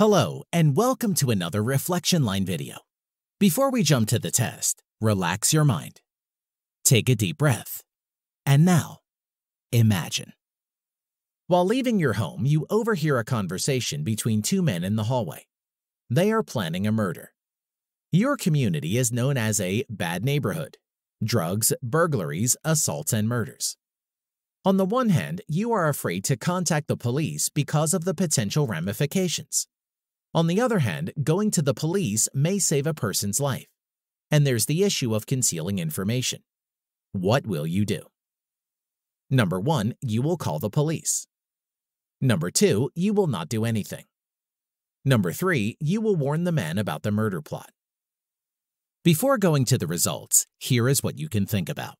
Hello, and welcome to another Reflection Line video. Before we jump to the test, relax your mind. Take a deep breath. And now, imagine. While leaving your home, you overhear a conversation between two men in the hallway. They are planning a murder. Your community is known as a bad neighborhood. Drugs, burglaries, assaults, and murders. On the one hand, you are afraid to contact the police because of the potential ramifications. On the other hand, going to the police may save a person's life. And there's the issue of concealing information. What will you do? Number 1. You will call the police. Number 2. You will not do anything. Number 3. You will warn the man about the murder plot. Before going to the results, here is what you can think about.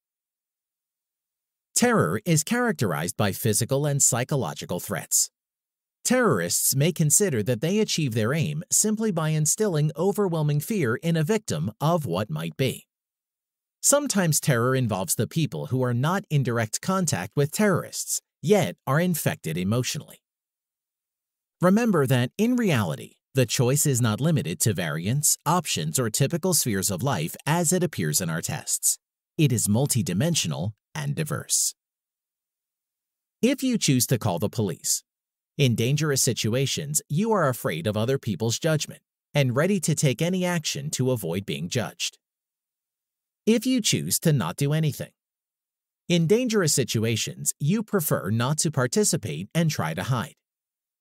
Terror is characterized by physical and psychological threats. Terrorists may consider that they achieve their aim simply by instilling overwhelming fear in a victim of what might be. Sometimes terror involves the people who are not in direct contact with terrorists, yet are infected emotionally. Remember that in reality, the choice is not limited to variants, options, or typical spheres of life as it appears in our tests. It is multidimensional and diverse. If you choose to call the police, in dangerous situations, you are afraid of other people's judgment and ready to take any action to avoid being judged. If you choose to not do anything. In dangerous situations, you prefer not to participate and try to hide.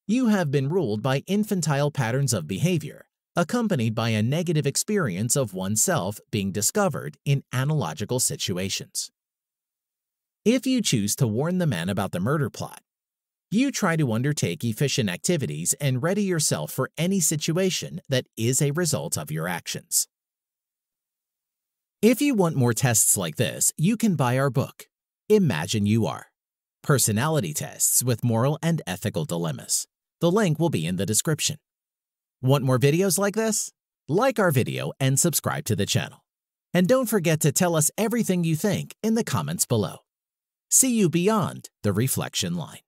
You have been ruled by infantile patterns of behavior, accompanied by a negative experience of oneself being discovered in analogical situations. If you choose to warn the men about the murder plot, you try to undertake efficient activities and ready yourself for any situation that is a result of your actions. If you want more tests like this, you can buy our book, Imagine You Are Personality Tests with Moral and Ethical Dilemmas. The link will be in the description. Want more videos like this? Like our video and subscribe to the channel. And don't forget to tell us everything you think in the comments below. See you beyond the reflection line.